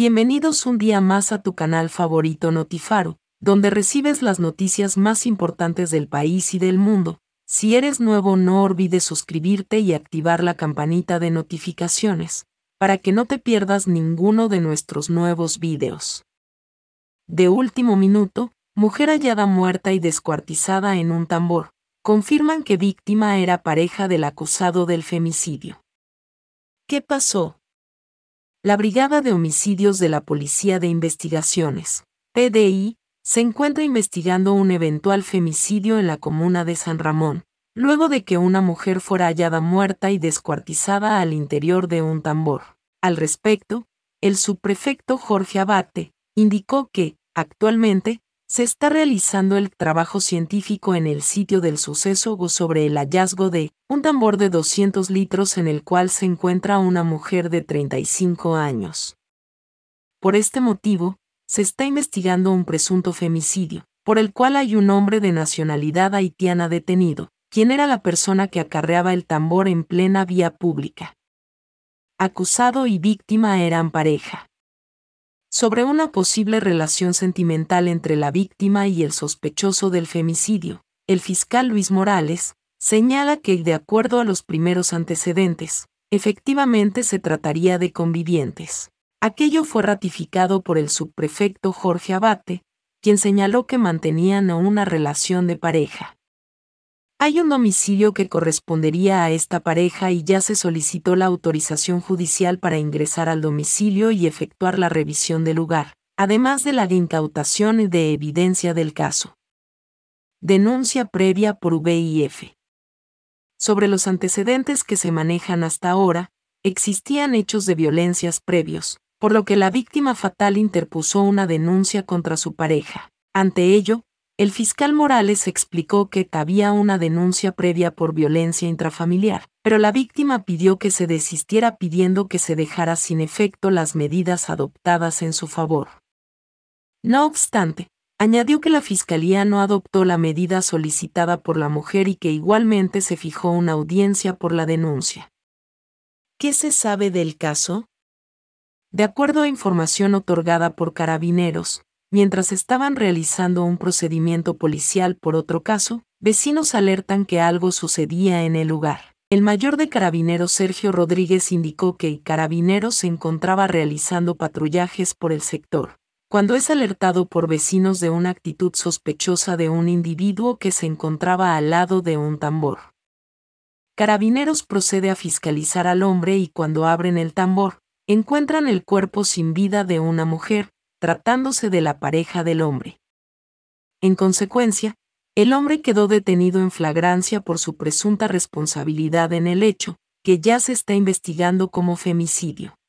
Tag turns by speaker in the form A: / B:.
A: Bienvenidos un día más a tu canal favorito Notifaro, donde recibes las noticias más importantes del país y del mundo. Si eres nuevo no olvides suscribirte y activar la campanita de notificaciones, para que no te pierdas ninguno de nuestros nuevos videos. De último minuto, mujer hallada muerta y descuartizada en un tambor, confirman que víctima era pareja del acusado del femicidio. ¿Qué pasó? La Brigada de Homicidios de la Policía de Investigaciones, PDI, se encuentra investigando un eventual femicidio en la comuna de San Ramón, luego de que una mujer fuera hallada muerta y descuartizada al interior de un tambor. Al respecto, el subprefecto Jorge Abate indicó que, actualmente, se está realizando el trabajo científico en el sitio del suceso o sobre el hallazgo de un tambor de 200 litros en el cual se encuentra una mujer de 35 años. Por este motivo, se está investigando un presunto femicidio, por el cual hay un hombre de nacionalidad haitiana detenido, quien era la persona que acarreaba el tambor en plena vía pública. Acusado y víctima eran pareja sobre una posible relación sentimental entre la víctima y el sospechoso del femicidio. El fiscal Luis Morales señala que, de acuerdo a los primeros antecedentes, efectivamente se trataría de convivientes. Aquello fue ratificado por el subprefecto Jorge Abate, quien señaló que mantenían una relación de pareja. Hay un domicilio que correspondería a esta pareja y ya se solicitó la autorización judicial para ingresar al domicilio y efectuar la revisión del lugar, además de la de incautación de evidencia del caso. Denuncia previa por VIF. Sobre los antecedentes que se manejan hasta ahora, existían hechos de violencias previos, por lo que la víctima fatal interpuso una denuncia contra su pareja. Ante ello, el fiscal Morales explicó que había una denuncia previa por violencia intrafamiliar, pero la víctima pidió que se desistiera pidiendo que se dejara sin efecto las medidas adoptadas en su favor. No obstante, añadió que la Fiscalía no adoptó la medida solicitada por la mujer y que igualmente se fijó una audiencia por la denuncia. ¿Qué se sabe del caso? De acuerdo a información otorgada por carabineros, Mientras estaban realizando un procedimiento policial por otro caso, vecinos alertan que algo sucedía en el lugar. El mayor de carabineros Sergio Rodríguez indicó que el carabinero se encontraba realizando patrullajes por el sector, cuando es alertado por vecinos de una actitud sospechosa de un individuo que se encontraba al lado de un tambor. Carabineros procede a fiscalizar al hombre y cuando abren el tambor, encuentran el cuerpo sin vida de una mujer, tratándose de la pareja del hombre. En consecuencia, el hombre quedó detenido en flagrancia por su presunta responsabilidad en el hecho, que ya se está investigando como femicidio.